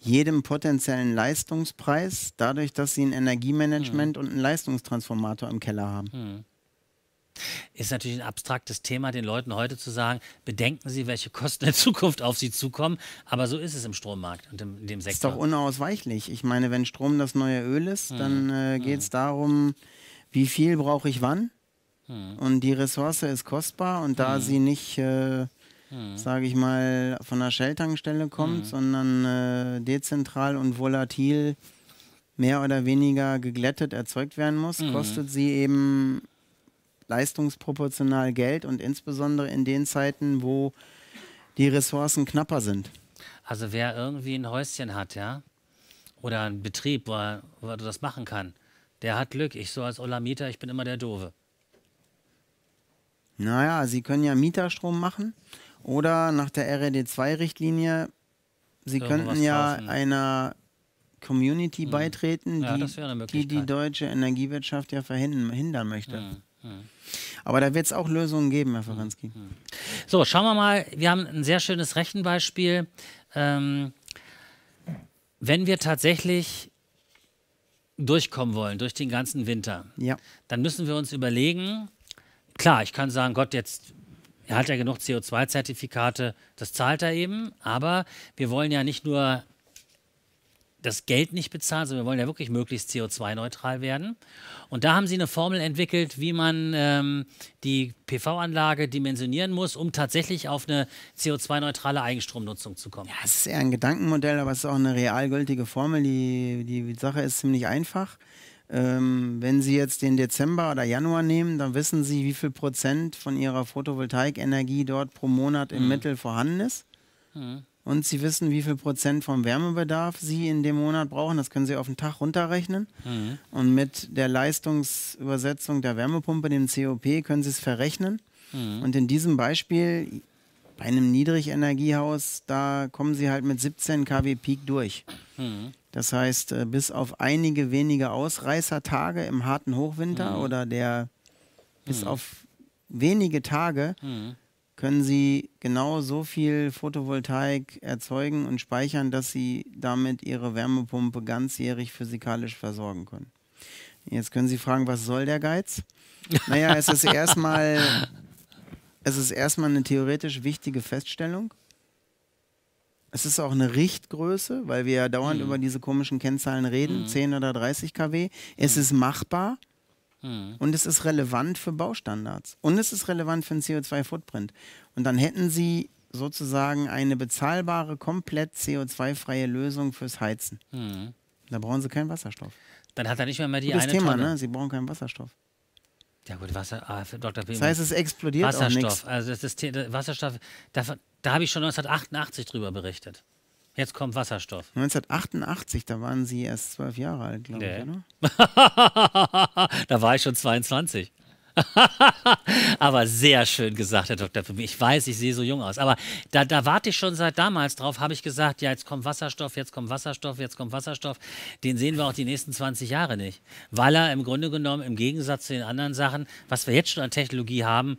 jedem potenziellen Leistungspreis, dadurch, dass sie ein Energiemanagement hm. und einen Leistungstransformator im Keller haben. Hm. Ist natürlich ein abstraktes Thema, den Leuten heute zu sagen, bedenken Sie, welche Kosten in Zukunft auf Sie zukommen. Aber so ist es im Strommarkt und im, in dem Sektor. Ist doch unausweichlich. Ich meine, wenn Strom das neue Öl ist, hm. dann äh, hm. geht es darum, wie viel brauche ich wann? Hm. Und die Ressource ist kostbar und da hm. sie nicht äh, hm. sage ich mal, von der Shell-Tankstelle kommt, mhm. sondern äh, dezentral und volatil mehr oder weniger geglättet erzeugt werden muss, mhm. kostet sie eben leistungsproportional Geld und insbesondere in den Zeiten, wo die Ressourcen knapper sind. Also wer irgendwie ein Häuschen hat, ja, oder einen Betrieb, wo er, wo er das machen kann, der hat Glück. Ich so als Olamieter, ich bin immer der Dove. Naja, Sie können ja Mieterstrom machen. Oder nach der RED2-Richtlinie, Sie Irgendwas könnten ja kaufen. einer Community hm. beitreten, ja, die, die, die deutsche Energiewirtschaft ja verhindern möchte. Hm, hm. Aber da wird es auch Lösungen geben, Herr hm, Ferenski. Hm. So, schauen wir mal. Wir haben ein sehr schönes Rechenbeispiel. Ähm, wenn wir tatsächlich durchkommen wollen, durch den ganzen Winter, ja. dann müssen wir uns überlegen, klar, ich kann sagen, Gott, jetzt er hat ja genug CO2-Zertifikate, das zahlt er eben, aber wir wollen ja nicht nur das Geld nicht bezahlen, sondern wir wollen ja wirklich möglichst CO2-neutral werden. Und da haben sie eine Formel entwickelt, wie man ähm, die PV-Anlage dimensionieren muss, um tatsächlich auf eine CO2-neutrale Eigenstromnutzung zu kommen. Ja, es ist eher ein Gedankenmodell, aber es ist auch eine realgültige Formel. Die, die Sache ist ziemlich einfach. Ähm, wenn Sie jetzt den Dezember oder Januar nehmen, dann wissen Sie, wie viel Prozent von Ihrer Photovoltaikenergie dort pro Monat im mhm. Mittel vorhanden ist. Mhm. Und Sie wissen, wie viel Prozent vom Wärmebedarf Sie in dem Monat brauchen. Das können Sie auf den Tag runterrechnen. Mhm. Und mit der Leistungsübersetzung der Wärmepumpe, dem COP, können Sie es verrechnen. Mhm. Und in diesem Beispiel, bei einem Niedrigenergiehaus, da kommen Sie halt mit 17 kW Peak durch. Mhm. Das heißt, äh, bis auf einige wenige Ausreißertage im harten Hochwinter mhm. oder der bis mhm. auf wenige Tage mhm. können sie genau so viel Photovoltaik erzeugen und speichern, dass sie damit ihre Wärmepumpe ganzjährig physikalisch versorgen können. Jetzt können Sie fragen, was soll der Geiz? [LAUGHS] Naja, es ist erstmal, es ist erstmal eine theoretisch wichtige Feststellung. Es ist auch eine Richtgröße, weil wir ja dauernd mhm. über diese komischen Kennzahlen reden, mhm. 10 oder 30 kW. Es mhm. ist machbar mhm. und es ist relevant für Baustandards und es ist relevant für den CO2-Footprint. Und dann hätten Sie sozusagen eine bezahlbare, komplett CO2-freie Lösung fürs Heizen. Mhm. Da brauchen Sie keinen Wasserstoff. Dann hat er nicht mehr, mehr die Gutes eine Thema, Tonne. ne? Sie brauchen keinen Wasserstoff. Ja gut, Wasser, ah, Dr. P. Das heißt, es explodiert Wasserstoff. Auch nix. also das ist, Wasserstoff, da, da habe ich schon 1988 drüber berichtet. Jetzt kommt Wasserstoff. 1988, da waren Sie erst zwölf Jahre alt, glaube nee. ich, oder? [LAUGHS] da war ich schon 22. [LAUGHS] aber sehr schön gesagt, Herr Dr. Pim. Ich weiß, ich sehe so jung aus. Aber da, da warte ich schon seit damals drauf, habe ich gesagt, ja, jetzt kommt Wasserstoff, jetzt kommt Wasserstoff, jetzt kommt Wasserstoff. Den sehen wir auch die nächsten 20 Jahre nicht. Weil er im Grunde genommen im Gegensatz zu den anderen Sachen, was wir jetzt schon an Technologie haben,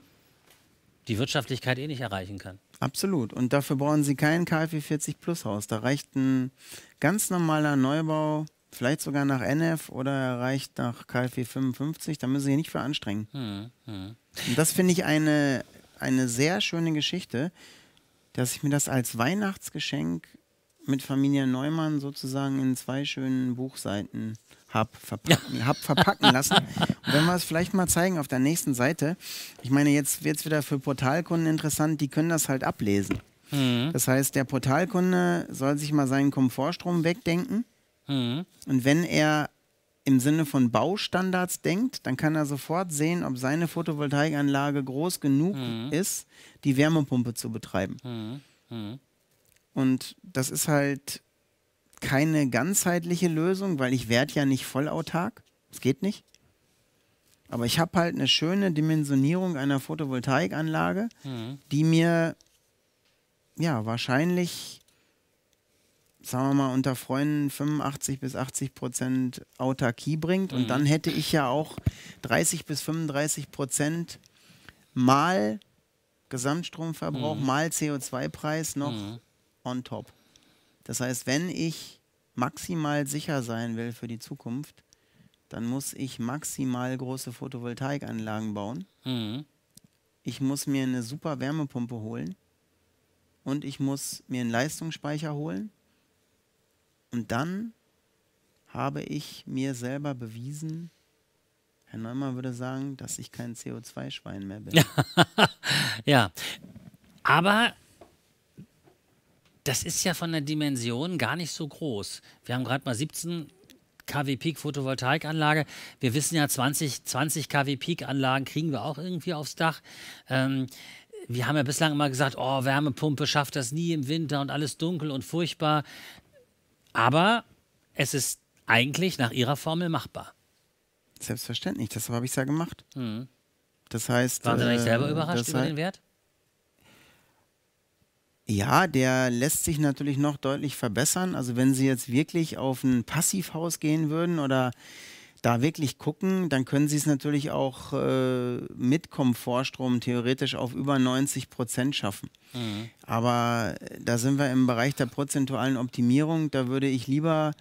die Wirtschaftlichkeit eh nicht erreichen kann. Absolut. Und dafür brauchen Sie kein KfW 40 e Plus Haus. Da reicht ein ganz normaler Neubau vielleicht sogar nach NF oder erreicht nach KfW 55, da müssen Sie sich nicht für anstrengen. Hm, hm. Und das finde ich eine, eine sehr schöne Geschichte, dass ich mir das als Weihnachtsgeschenk mit Familie Neumann sozusagen in zwei schönen Buchseiten hab verpacken, [LAUGHS] hab verpacken lassen. Und wenn wir es vielleicht mal zeigen auf der nächsten Seite, ich meine, jetzt wird es wieder für Portalkunden interessant, die können das halt ablesen. Mhm. Das heißt, der Portalkunde soll sich mal seinen Komfortstrom wegdenken Mhm. Und wenn er im Sinne von Baustandards denkt, dann kann er sofort sehen, ob seine Photovoltaikanlage groß genug mhm. ist, die Wärmepumpe zu betreiben. Mhm. mhm. Und das ist halt keine ganzheitliche Lösung, weil ich werde ja nicht vollautark. Es geht nicht. Aber ich habe halt eine schöne Dimensionierung einer Photovoltaikanlage, mhm. die mir ja wahrscheinlich sagen wir mal, unter Freunden 85 bis 80 Prozent Autarkie bringt. Und mhm. dann hätte ich ja auch 30 bis 35 Prozent mal Gesamtstromverbrauch, mhm. mal CO2-Preis noch mhm. on top. Das heißt, wenn ich maximal sicher sein will für die Zukunft, dann muss ich maximal große Photovoltaikanlagen bauen. Mhm. Ich muss mir eine super Wärmepumpe holen und ich muss mir einen Leistungsspeicher holen und dann habe ich mir selber bewiesen, Herr Neumann würde sagen, dass ich kein CO2-Schwein mehr bin. [LAUGHS] ja, aber das ist ja von der Dimension gar nicht so groß. Wir haben gerade mal 17 kW Peak Photovoltaikanlage. Wir wissen ja, 20, 20 kW Peak Anlagen kriegen wir auch irgendwie aufs Dach. Ähm, wir haben ja bislang immer gesagt, oh, Wärmepumpe schafft das nie im Winter und alles dunkel und furchtbar. Aber es ist eigentlich nach ihrer Formel machbar. Selbstverständlich, das habe ich ja gemacht. Mhm. Das heißt. Waren Sie äh, nicht selber überrascht über den Wert? Ja, der lässt sich natürlich noch deutlich verbessern. Also wenn Sie jetzt wirklich auf ein Passivhaus gehen würden oder da wirklich gucken, dann können Sie es natürlich auch äh, mit Komfortstrom theoretisch auf über 90 Prozent schaffen. Mhm. Aber äh, da sind wir im Bereich der prozentualen Optimierung. Da würde ich lieber,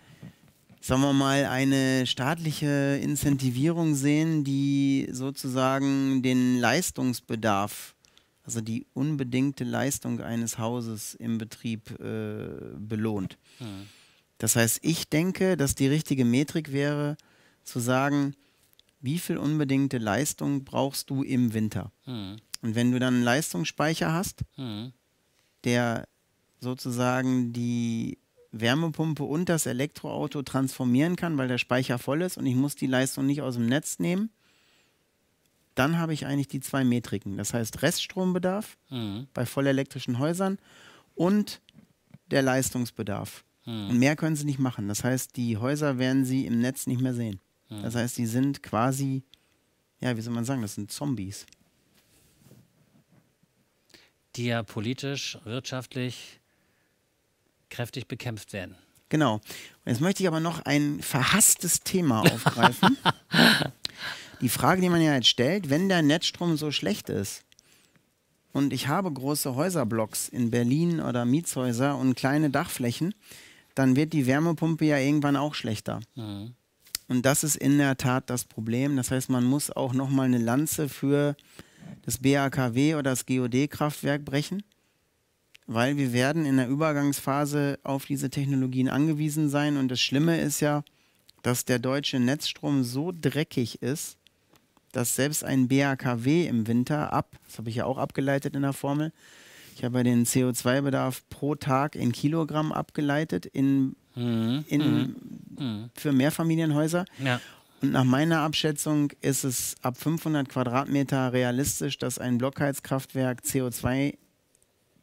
sagen wir mal, eine staatliche Incentivierung sehen, die sozusagen den Leistungsbedarf also die unbedingte Leistung eines Hauses im Betrieb äh, belohnt. Mhm. Das heißt, ich denke, dass die richtige Metrik wäre, zu sagen, wie viel unbedingte Leistung brauchst du im Winter? Mhm. Und wenn du dann einen Leistungsspeicher hast, mhm. der sozusagen die Wärmepumpe und das Elektroauto transformieren kann, weil der Speicher voll ist und ich muss die Leistung nicht aus dem Netz nehmen, dann habe ich eigentlich die zwei Metriken. Das heißt Reststrombedarf mhm. bei vollelektrischen Häusern und der Leistungsbedarf. Hm. Und mehr können sie nicht machen. Das heißt, die Häuser werden sie im Netz nicht mehr sehen. Hm. Das heißt, die sind quasi, ja, wie soll man sagen, das sind Zombies. Die ja politisch, wirtschaftlich kräftig bekämpft werden. Genau. Und jetzt möchte ich aber noch ein verhasstes Thema [LAUGHS] aufgreifen. die Frage, die man ja jetzt stellt, wenn der Netzstrom so schlecht ist, und ich habe große Häuserblocks in Berlin oder Mietshäuser und kleine Dachflächen, dann wird die Wärmepumpe ja irgendwann auch schlechter. Mhm. Und das ist in der Tat das Problem. Das heißt, man muss auch nochmal eine Lanze für das BAKW oder das GOD-Kraftwerk brechen, weil wir werden in der Übergangsphase auf diese Technologien angewiesen sein. Und das Schlimme ist ja, dass der deutsche Netzstrom so dreckig ist, dass selbst ein BAKW im Winter ab, das habe ich ja auch abgeleitet in der Formel, ich habe den CO2-Bedarf pro Tag in Kilogramm abgeleitet in, mhm. in mhm. Mhm. für Mehrfamilienhäuser. Ja. Und nach meiner Abschätzung ist es ab 500 Quadratmeter realistisch, dass ein Blockheizkraftwerk CO2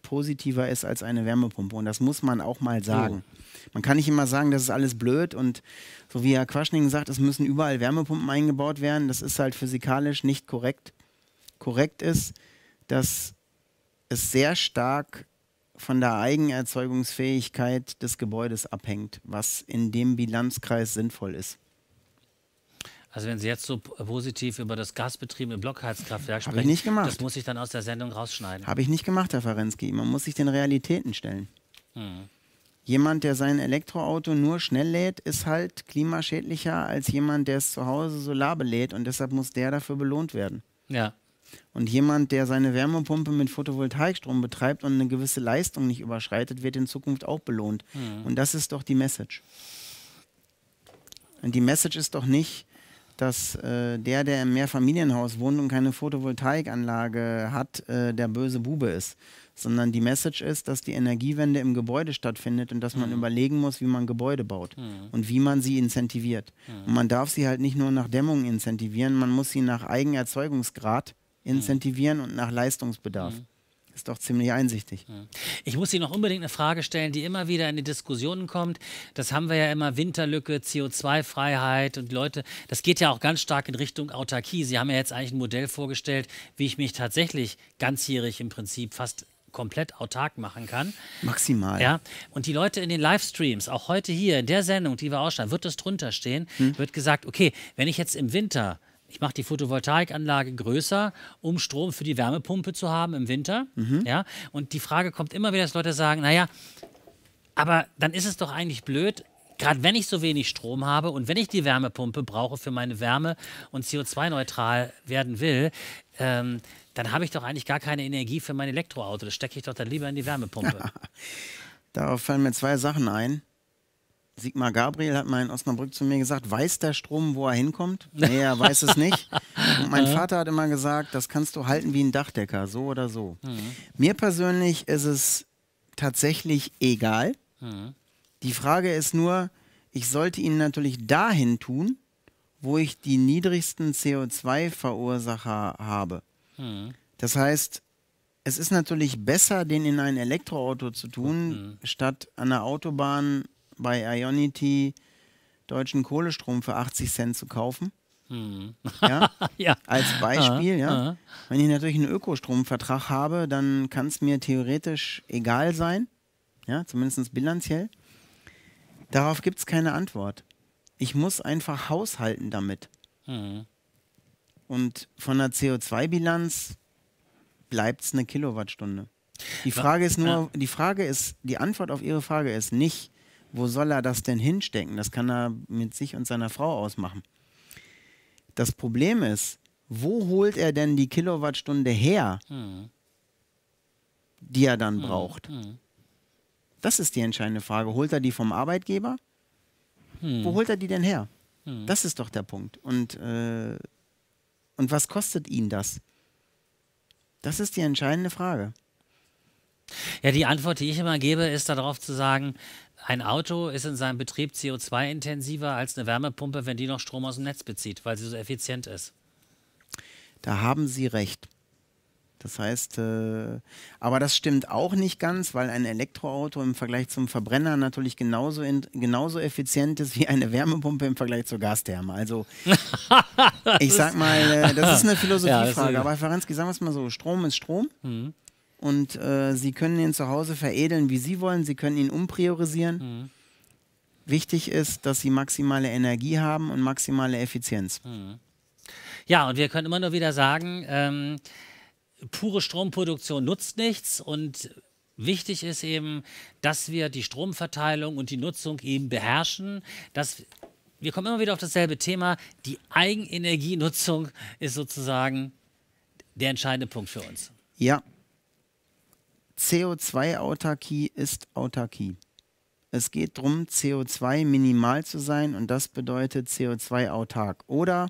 positiver ist als eine Wärmepumpe. Und das muss man auch mal oh. sagen. Oh. Man kann nicht immer sagen, das ist alles blöd und so wie Herr Quaschning sagt, es müssen überall Wärmepumpen eingebaut werden. Das ist halt physikalisch nicht korrekt. Korrekt ist, dass es sehr stark von der Eigenerzeugungsfähigkeit des Gebäudes abhängt, was in dem Bilanzkreis sinnvoll ist. Also wenn Sie jetzt so positiv über das gasbetriebene Blockheizkraftwerk sprechen, ich nicht gemacht. das muss ich dann aus der Sendung rausschneiden. Habe ich nicht gemacht, Herr Ferenski. Man muss sich den Realitäten stellen. Hm. Jemand, der sein Elektroauto nur schnell lädt, ist halt klimaschädlicher als jemand, der es zu Hause Solar belädt und deshalb muss der dafür belohnt werden. Ja. Und jemand, der seine Wärmepumpe mit Photovoltaikstrom betreibt und eine gewisse Leistung nicht überschreitet, wird in Zukunft auch belohnt. Mhm. Und das ist doch die Message. Und die Message ist doch nicht, dass äh, der, der im Mehrfamilienhaus wohnt und keine Photovoltaikanlage hat, äh, der böse Bube ist. Sondern die Message ist, dass die Energiewende im Gebäude stattfindet und dass man mhm. überlegen muss, wie man Gebäude baut mhm. und wie man sie incentiviert. Mhm. Und man darf sie halt nicht nur nach Dämmung incentivieren, man muss sie nach Eigenerzeugungsgrad Incentivieren und nach Leistungsbedarf. Mhm. Ist doch ziemlich einsichtig. Ich muss Sie noch unbedingt eine Frage stellen, die immer wieder in die Diskussionen kommt. Das haben wir ja immer, Winterlücke, CO2-Freiheit und Leute, das geht ja auch ganz stark in Richtung Autarkie. Sie haben ja jetzt eigentlich ein Modell vorgestellt, wie ich mich tatsächlich ganzjährig im Prinzip fast komplett autark machen kann. Maximal. Ja. Und die Leute in den Livestreams, auch heute hier in der Sendung, die wir ausstrahlen, wird das drunter stehen, hm. wird gesagt, okay, wenn ich jetzt im Winter ich mache die Photovoltaikanlage größer, um Strom für die Wärmepumpe zu haben im Winter. Mhm. Ja? Und die Frage kommt immer wieder, dass Leute sagen, naja, aber dann ist es doch eigentlich blöd, gerade wenn ich so wenig Strom habe und wenn ich die Wärmepumpe brauche für meine Wärme und CO2-neutral werden will, ähm, dann habe ich doch eigentlich gar keine Energie für mein Elektroauto. Das stecke ich doch dann lieber in die Wärmepumpe. [LAUGHS] Darauf fallen mir zwei Sachen ein. Sigmar Gabriel hat mal in Osnabrück zu mir gesagt, weiß der Strom, wo er hinkommt? Nee, er weiß es nicht. Und mein [LAUGHS] Vater hat immer gesagt, das kannst du halten wie ein Dachdecker, so oder so. Mhm. Mir persönlich ist es tatsächlich egal. Mhm. Die Frage ist nur, ich sollte ihn natürlich dahin tun, wo ich die niedrigsten CO2-Verursacher habe. Mhm. Das heißt, es ist natürlich besser, den in ein Elektroauto zu tun, mhm. statt an der Autobahn bei Ionity deutschen Kohlestrom für 80 Cent zu kaufen. Hm. Ja? [LAUGHS] ja? Als Beispiel, ja. ja. Wenn ich natürlich einen Ökostromvertrag habe, dann kann es mir theoretisch egal sein, ja, zumindest bilanziell. Darauf gibt es keine Antwort. Ich muss einfach haushalten damit. Hm. Und von der CO2-Bilanz bleibt es eine Kilowattstunde. Die Frage ist nur, die Frage ist, die Antwort auf Ihre Frage ist nicht, wo soll er das denn hinstecken? Das kann er mit sich und seiner Frau ausmachen. Das Problem ist, wo holt er denn die Kilowattstunde her, mhm. die er dann mhm. braucht? Mhm. Das ist die entscheidende Frage. Holt er die vom Arbeitgeber? Wo mhm. holt er die denn her? Mhm. Das ist doch der Punkt. Und, äh, und was kostet ihn das? Das ist die entscheidende Frage. Ja, die Antwort, die ich immer gebe, ist darauf zu sagen, ein Auto ist in seinem Betrieb CO2-intensiver als eine Wärmepumpe, wenn die noch Strom aus dem Netz bezieht, weil sie so effizient ist. Da haben Sie recht. Das heißt, äh, aber das stimmt auch nicht ganz, weil ein Elektroauto im Vergleich zum Verbrenner natürlich genauso, in, genauso effizient ist wie eine Wärmepumpe im Vergleich zur Gastherme. Also, [LAUGHS] ich sag mal, äh, das ist eine Philosophiefrage. Ja, aber Ferenski, sagen wir es mal so: Strom ist Strom. Mhm und äh, Sie können ihn zu Hause veredeln, wie Sie wollen. Sie können ihn umpriorisieren. Mhm. Wichtig ist, dass Sie maximale Energie haben und maximale Effizienz. Mhm. Ja, und wir können immer nur wieder sagen, ähm, pure Stromproduktion nutzt nichts und Wichtig ist eben, dass wir die Stromverteilung und die Nutzung eben beherrschen. Dass wir kommen immer wieder auf dasselbe Thema. Die Eigenenergienutzung ist sozusagen der entscheidende Punkt für uns. Ja, CO2-Autarkie ist Autarkie. Es geht darum, CO2 minimal zu sein und das bedeutet CO2-autark. Oder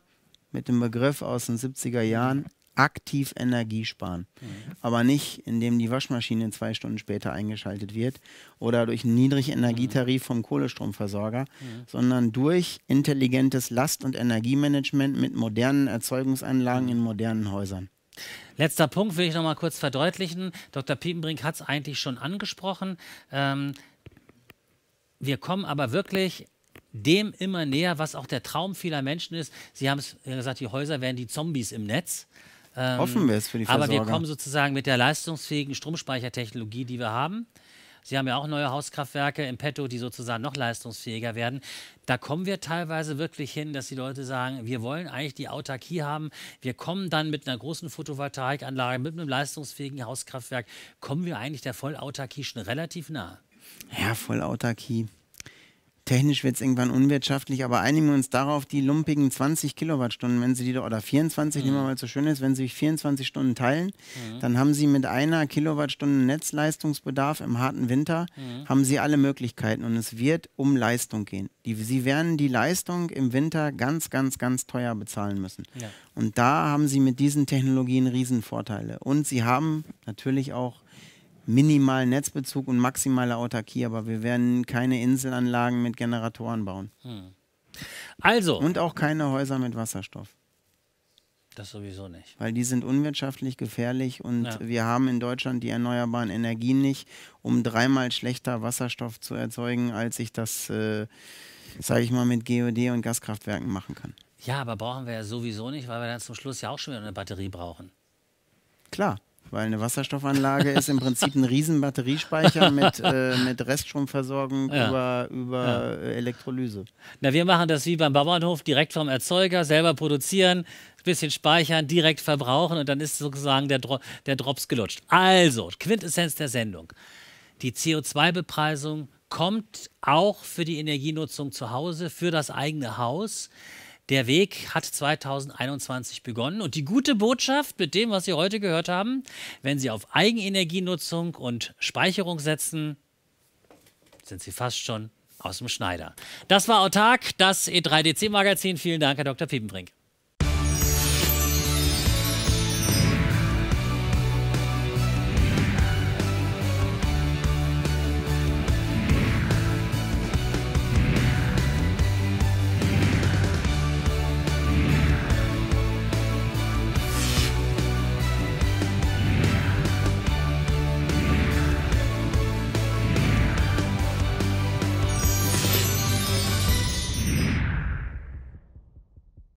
mit dem Begriff aus den 70er Jahren aktiv Energie sparen. Mhm. Aber nicht, indem die Waschmaschine zwei Stunden später eingeschaltet wird oder durch einen niedrigen mhm. Energietarif vom Kohlestromversorger, mhm. sondern durch intelligentes Last- und Energiemanagement mit modernen Erzeugungsanlagen mhm. in modernen Häusern. Letzter Punkt will ich noch mal kurz verdeutlichen. Dr. Piepenbrink hat es eigentlich schon angesprochen. Ähm, wir kommen aber wirklich dem immer näher, was auch der Traum vieler Menschen ist. Sie haben es gesagt, die Häuser werden die Zombies im Netz. Ähm, Hoffen wir es für die Versorger. Aber wir kommen sozusagen mit der leistungsfähigen Stromspeichertechnologie, die wir haben, Sie haben ja auch neue Hauskraftwerke im Petto, die sozusagen noch leistungsfähiger werden. Da kommen wir teilweise wirklich hin, dass die Leute sagen, wir wollen eigentlich die Autarkie haben. Wir kommen dann mit einer großen Photovoltaikanlage, mit einem leistungsfähigen Hauskraftwerk, kommen wir eigentlich der Vollautarkie schon relativ nah. Ja, Vollautarkie technisch wird es irgendwann unwirtschaftlich, aber einigen wir uns darauf, die lumpigen 20 Kilowattstunden, wenn sie die oder 24, mhm. nehmen wir mhm. mal so schön ist, wenn sie sich 24 Stunden teilen, mhm. dann haben sie mit einer Kilowattstunde Netzleistungsbedarf im harten Winter, mhm. haben sie alle Möglichkeiten und es wird um Leistung gehen. Die, sie werden die Leistung im Winter ganz, ganz, ganz teuer bezahlen müssen. Ja. Und da haben sie mit diesen Technologien Riesenvorteile. Und sie haben natürlich auch minimalen Netzbezug und maximale Autarkie, aber wir werden keine Inselanlagen mit Generatoren bauen. Hm. Also. Und auch keine Häuser mit Wasserstoff. Das sowieso nicht. Weil die sind unwirtschaftlich gefährlich und ja. wir haben in Deutschland die erneuerbaren Energien nicht, um dreimal schlechter Wasserstoff zu erzeugen, als ich das, äh, sage ich mal, mit GOD und Gaskraftwerken machen kann. Ja, aber brauchen wir ja sowieso nicht, weil wir dann zum Schluss ja auch schon wieder eine Batterie brauchen. Klar. Weil eine Wasserstoffanlage ist im Prinzip ein riesen Batteriespeicher mit, äh, mit Reststromversorgung ja. über, über ja. Elektrolyse. Na, wir machen das wie beim Bauernhof, direkt vom Erzeuger, selber produzieren, ein bisschen speichern, direkt verbrauchen und dann ist sozusagen der, Dro der Drops gelutscht. Also, Quintessenz der Sendung. Die CO2-Bepreisung kommt auch für die Energienutzung zu Hause, für das eigene Haus. Der Weg hat 2021 begonnen und die gute Botschaft mit dem, was Sie heute gehört haben, wenn Sie auf Eigenenergienutzung und Speicherung setzen, sind Sie fast schon aus dem Schneider. Das war Autark, das E3DC-Magazin. Vielen Dank, Herr Dr. Piepenbrink.